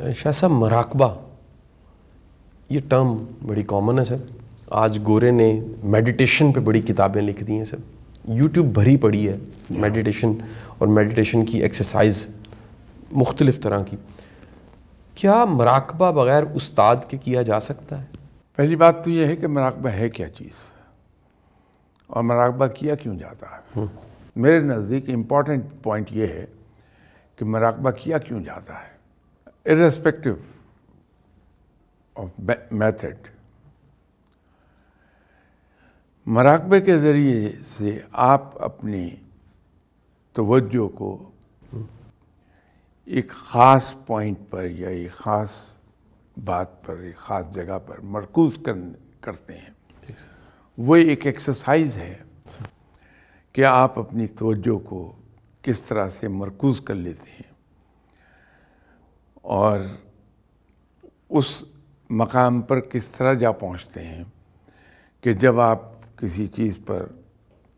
शाह साहब मराकबा ये टर्म बड़ी कॉमन है सर आज गोरे ने मेडिटेशन पे बड़ी किताबें लिख दी हैं सर यूट्यूब भरी पड़ी है मेडिटेशन और मेडिटेशन की एक्सरसाइज मुख्तलिफ तरह की क्या मराकबा बग़ैर उस्ताद के किया जा सकता है पहली बात तो यह है कि मराकबा है क्या चीज़ और मराकबा किया क्यों जाता है हम्म। मेरे नज़दीक इम्पॉर्टेंट पॉइंट ये है कि मराकबा किया क्यों जाता है irrespective of method मराकबे के ज़रिए से आप अपनी तवज्जो को एक ख़ास पॉइंट पर या एक ख़ास बात पर एक ख़ास जगह पर मरकूज कर, करते हैं वो एक एक्सरसाइज है कि आप अपनी तवज्जो को किस तरह से मरकूज कर लेते हैं और उस मकाम पर किस तरह जा पहुंचते हैं कि जब आप किसी चीज़ पर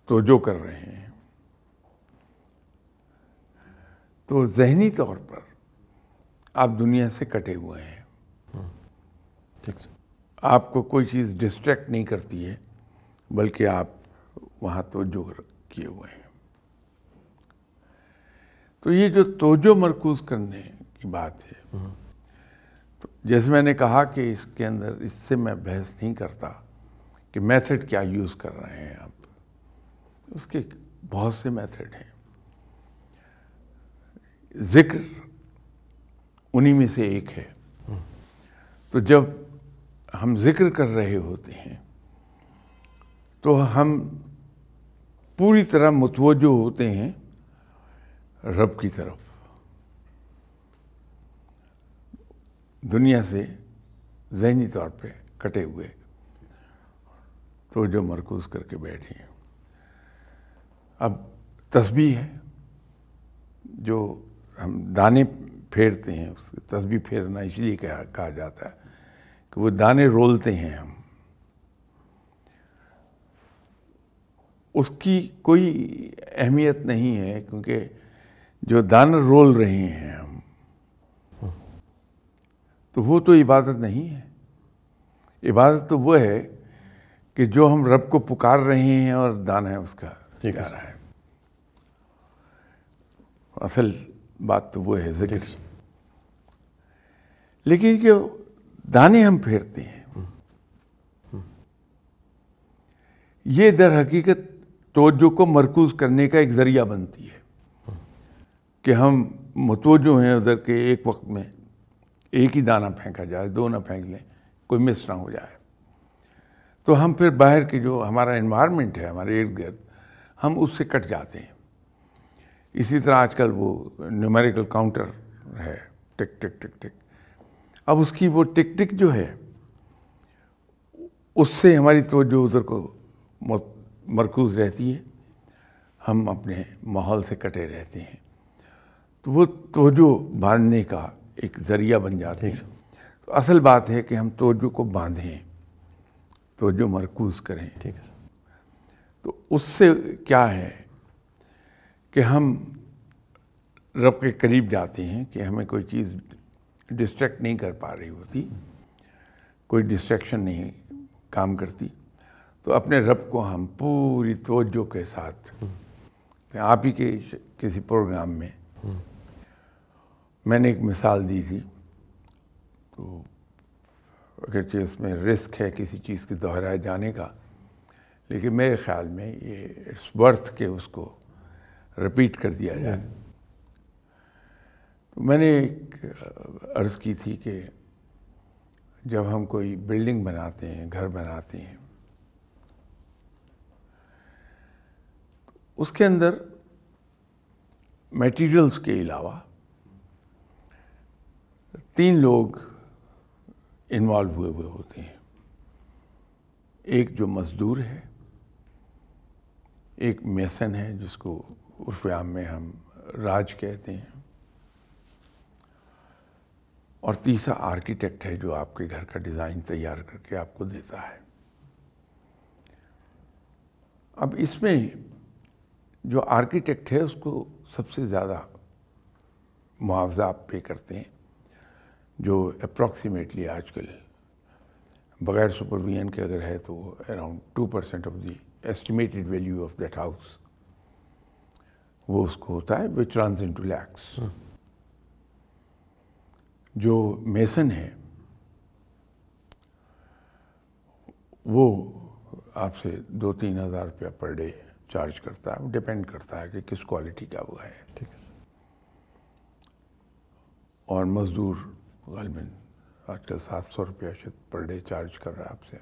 तोजो कर रहे हैं तो जहनी तौर पर आप दुनिया से कटे हुए हैं हम्म। ठीक आपको कोई चीज़ डिस्ट्रैक्ट नहीं करती है बल्कि आप वहाँ तोजो किए हुए हैं तो ये जो तोजो मरकूज़ करने की बात है तो जैसे मैंने कहा कि इसके अंदर इससे मैं बहस नहीं करता कि मेथड क्या यूज़ कर रहे हैं आप उसके बहुत से मेथड हैं जिक्र उन्हीं में से एक है तो जब हम जिक्र कर रहे होते हैं तो हम पूरी तरह मुतवजो होते हैं रब की तरफ दुनिया से जहनी तौर पे कटे हुए तो जो मरकूज करके बैठे हैं अब तस्बी है जो हम दाने फेरते हैं उसकी तस्बी फेरना इसलिए कहा कहा जाता है कि वो दाने रोलते हैं हम उसकी कोई अहमियत नहीं है क्योंकि जो दाने रोल रहे हैं हम तो वो तो इबादत नहीं है इबादत तो वो है कि जो हम रब को पुकार रहे हैं और दान है उसका ठीक है है असल बात तो वो है जिक्र लेकिन जो दाने हम फेरते हैं हम्म। हम्म। ये दर हकीकत तोजो को मरकूज़ करने का एक ज़रिया बनती है हम्म। कि हम मतवजो हैं उधर के एक वक्त में एक ही दाना फेंका जाए दो ना फेंक लें कोई मिस ना हो जाए तो हम फिर बाहर के जो हमारा इन्वायरमेंट है हमारे इर्द गिर्द हम उससे कट जाते हैं इसी तरह आजकल वो न्यूमेरिकल काउंटर है टिक टिक टिक टिक अब उसकी वो टिक टिक जो है उससे हमारी तोजो उधर को मरकूज़ रहती है हम अपने माहौल से कटे रहते हैं तो वो तोजो बांधने का एक ज़रिया बन जाते हैं तो असल बात है कि हम तोजो को बांधें तोजो मरकूज़ करें ठीक है तो उससे क्या है कि हम रब के करीब जाते हैं कि हमें कोई चीज़ डिस्ट्रैक्ट नहीं कर पा रही होती कोई डिस्ट्रैक्शन नहीं काम करती तो अपने रब को हम पूरी तोजो के साथ हम्म। आप ही के किसी प्रोग्राम में हम्म। मैंने एक मिसाल दी थी तो अगरचे इसमें रिस्क है किसी चीज़ के दोहराए जाने का लेकिन मेरे ख्याल में ये इट्स वर्थ के उसको रिपीट कर दिया जाए तो मैंने एक अर्ज़ की थी कि जब हम कोई बिल्डिंग बनाते हैं घर बनाते हैं उसके अंदर मटेरियल्स के अलावा तीन लोग इन्वॉल्व हुए हुए होते हैं एक जो मज़दूर है एक मेसन है जिसको उर्फयाम में हम राज कहते हैं और तीसरा आर्किटेक्ट है जो आपके घर का डिज़ाइन तैयार करके आपको देता है अब इसमें जो आर्किटेक्ट है उसको सबसे ज़्यादा मुआवजा आप पे करते हैं जो अप्रॉक्सीमेटली आजकल बगैर सुपरविजन के अगर है तो around two percent of the estimated value of that house वो उसको होता है which run into lakhs जो मेसन है वो आपसे दो तीन हज़ार रुपया पर डे चार्ज करता है डिपेंड करता है कि किस क्वालिटी का वो है ठीक है और मज़दूर गलमन आजकल सात सौ रुपया शायद पर डे चार्ज कर रहा है आपसे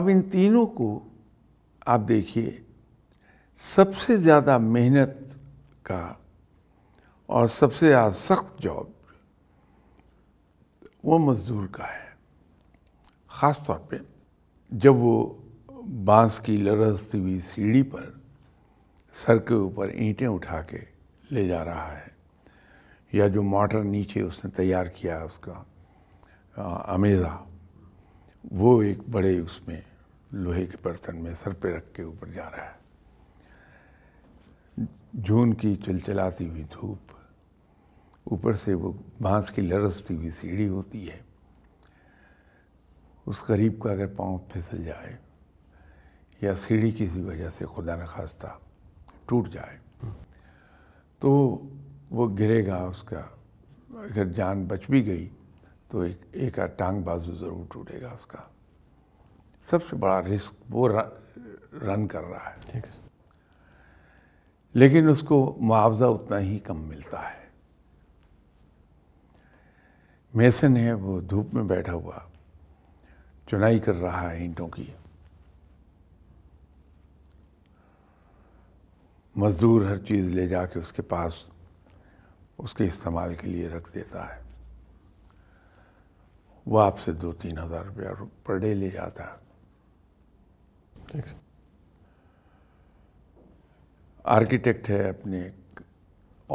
अब इन तीनों को आप देखिए सबसे ज़्यादा मेहनत का और सबसे ज़्यादा सख्त जॉब वो मज़दूर का है ख़ास तौर पे जब वो बांस की लरसती हुई सीढ़ी पर सर के ऊपर ईंटें उठा के ले जा रहा है या जो मोटर नीचे उसने तैयार किया उसका अमेजा वो एक बड़े उसमें लोहे के बर्तन में सर पे रख के ऊपर जा रहा है जून की चिलचिलाती हुई धूप ऊपर से वो बांस की लरसती हुई सीढ़ी होती है उस गरीब का अगर पाँव फिसल जाए या सीढ़ी किसी वजह से खुदा न खास्ता टूट जाए तो वो गिरेगा उसका अगर जान बच भी गई तो एक एक टांग बाजू ज़रूर टूटेगा उसका सबसे बड़ा रिस्क वो र, रन कर रहा है ठीक है लेकिन उसको मुआवजा उतना ही कम मिलता है मेसन है वो धूप में बैठा हुआ चुनाई कर रहा है ईंटों की मज़दूर हर चीज़ ले जाके उसके पास उसके इस्तेमाल के लिए रख देता है वो आपसे दो तीन हज़ार रुपया पर डे ले जाता है आर्किटेक्ट है अपने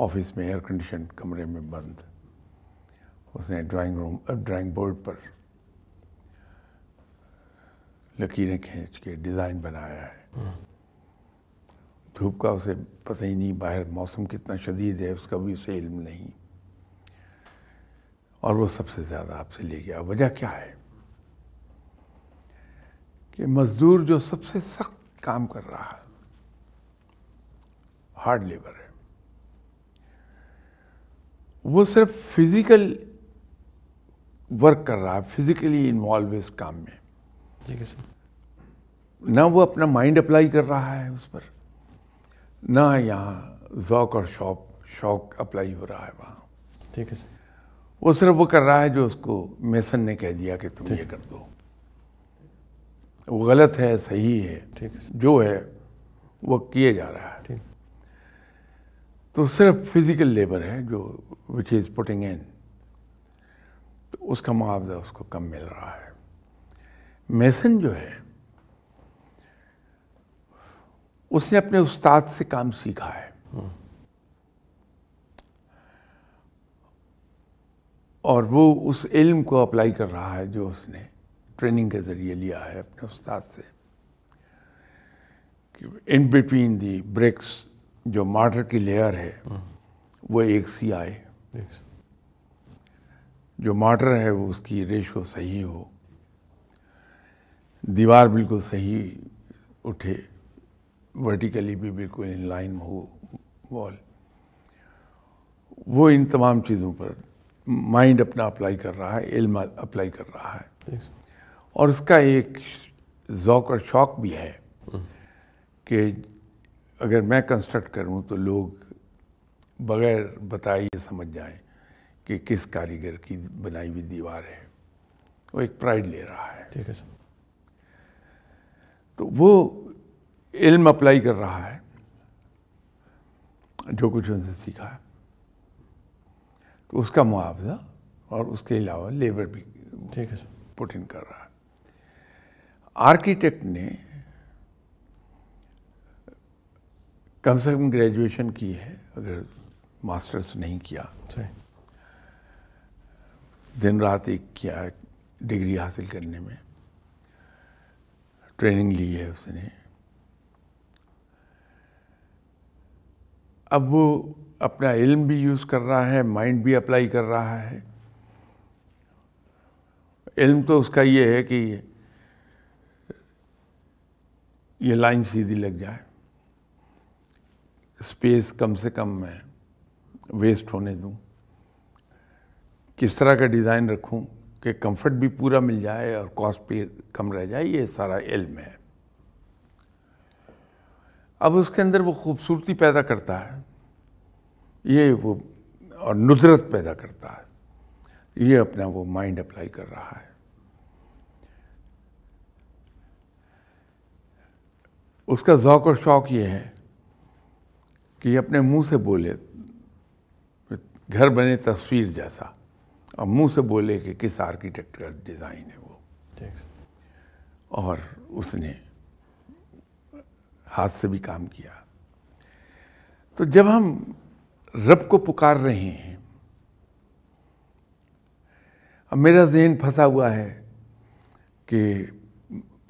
ऑफिस में एयर कंडीशन कमरे में बंद उसने ड्राइंग रूम ड्राइंग बोर्ड पर लकीरें खींच के डिज़ाइन बनाया है हम्म। धूप का उसे पता ही नहीं बाहर मौसम कितना शदीद है उसका भी उसे इल्म नहीं और वो सबसे ज़्यादा आपसे ले गया वजह क्या है कि मज़दूर जो सबसे सख्त काम कर रहा है हार्ड लेबर है वो सिर्फ फिज़िकल वर्क कर रहा है फिज़िकली इन्वॉल्व इस काम में ठीक है सर ना वो अपना माइंड अप्लाई कर रहा है उस पर ना यहाँ ज़ौक और शौक शौक अप्लाई हो रहा है वहाँ ठीक है सर वो सिर्फ वो कर रहा है जो उसको मेसन ने कह दिया कि तुम ये कर दो वो गलत है सही है ठीक है जो है वो किए जा रहा है ठीक तो सिर्फ फिजिकल लेबर है जो विच इज़ पुटिंग इन तो उसका मुआवजा उसको कम मिल रहा है मेसन जो है उसने अपने उस्ताद से काम सीखा है और वो उस इल्म को अप्लाई कर रहा है जो उसने ट्रेनिंग के ज़रिए लिया है अपने उस्ताद से इन बिटवीन दी ब्रिक्स जो मार्टर की लेयर है वो एक सी आए जो मार्टर है वो उसकी रेशो सही हो दीवार बिल्कुल सही उठे वर्टिकली भी बिल्कुल इन लाइन हो वॉल वो इन तमाम चीज़ों पर माइंड अपना अप्लाई कर रहा है इल्म अप्लाई कर रहा है और उसका एक ओक़ और शौक भी है हम्म. कि अगर मैं कंस्ट्रक्ट करूं तो लोग बगैर बताए ये समझ जाएं कि किस कारीगर की बनाई हुई दीवार है वो एक प्राइड ले रहा है ठीक है सर तो वो इल्म अप्लाई कर रहा है जो कुछ उनसे सीखा है तो उसका मुआवजा और उसके अलावा लेबर भी ठीक है पुट इन कर रहा है आर्किटेक्ट ने कम से कम ग्रेजुएशन की है अगर मास्टर्स नहीं किया दिन रात एक किया डिग्री हासिल करने में ट्रेनिंग ली है उसने अब वो अपना इल्म भी यूज़ कर रहा है माइंड भी अप्लाई कर रहा है इल्म तो उसका ये है कि ये लाइन सीधी लग जाए स्पेस कम से कम मैं वेस्ट होने दूं किस तरह का डिज़ाइन रखूं कि कंफर्ट भी पूरा मिल जाए और कॉस्ट भी कम रह जाए ये सारा इल्म है अब उसके अंदर वो खूबसूरती पैदा करता है ये वो और नुजरत पैदा करता है ये अपना वो माइंड अप्लाई कर रहा है उसका जौक और शौक़ ये है कि अपने मुंह से बोले घर बने तस्वीर जैसा और मुंह से बोले कि किस आर्किटेक्ट का डिज़ाइन है वो और उसने हाथ से भी काम किया तो जब हम रब को पुकार रहे हैं अब मेरा जहन फंसा हुआ है कि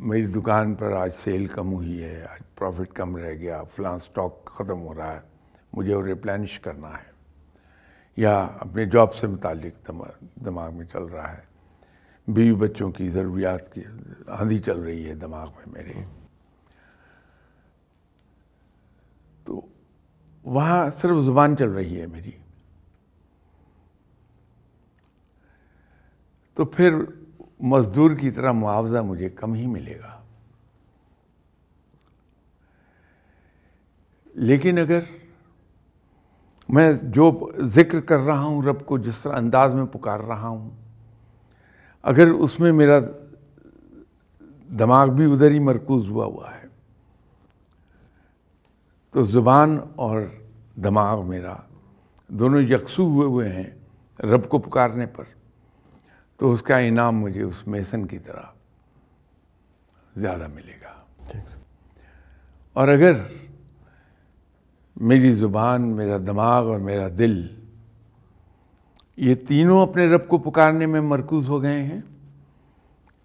मेरी दुकान पर आज सेल कम हुई है आज प्रॉफिट कम रह गया फलां स्टॉक ख़त्म हो रहा है मुझे वो रिप्लेनिश करना है या अपने जॉब से मुतक दिमाग में चल रहा है बीवी बच्चों की ज़रूरियात की आंधी चल रही है दिमाग में मेरे वहाँ सिर्फ ज़ुबान चल रही है मेरी तो फिर मज़दूर की तरह मुआवज़ा मुझे कम ही मिलेगा लेकिन अगर मैं जो जिक्र कर रहा हूँ रब को जिस तरह अंदाज में पुकार रहा हूँ अगर उसमें मेरा दिमाग भी उधर ही मरकूज हुआ हुआ है तो ज़ुबान और दिमाग मेरा दोनों यकसू हुए हुए हैं रब को पुकारने पर तो उसका इनाम मुझे उस मेसन की तरह ज़्यादा मिलेगा और अगर मेरी ज़ुबान मेरा दिमाग और मेरा दिल ये तीनों अपने रब को पुकारने में मरकूज हो गए हैं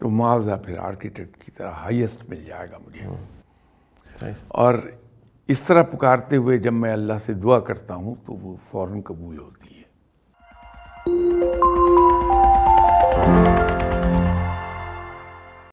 तो मुआवजा फिर आर्किटेक्ट की तरह हाईएस्ट मिल जाएगा मुझे hmm. और इस तरह पुकारते हुए जब मैं अल्लाह से दुआ करता हूँ तो वो फ़ौर कबूल होती है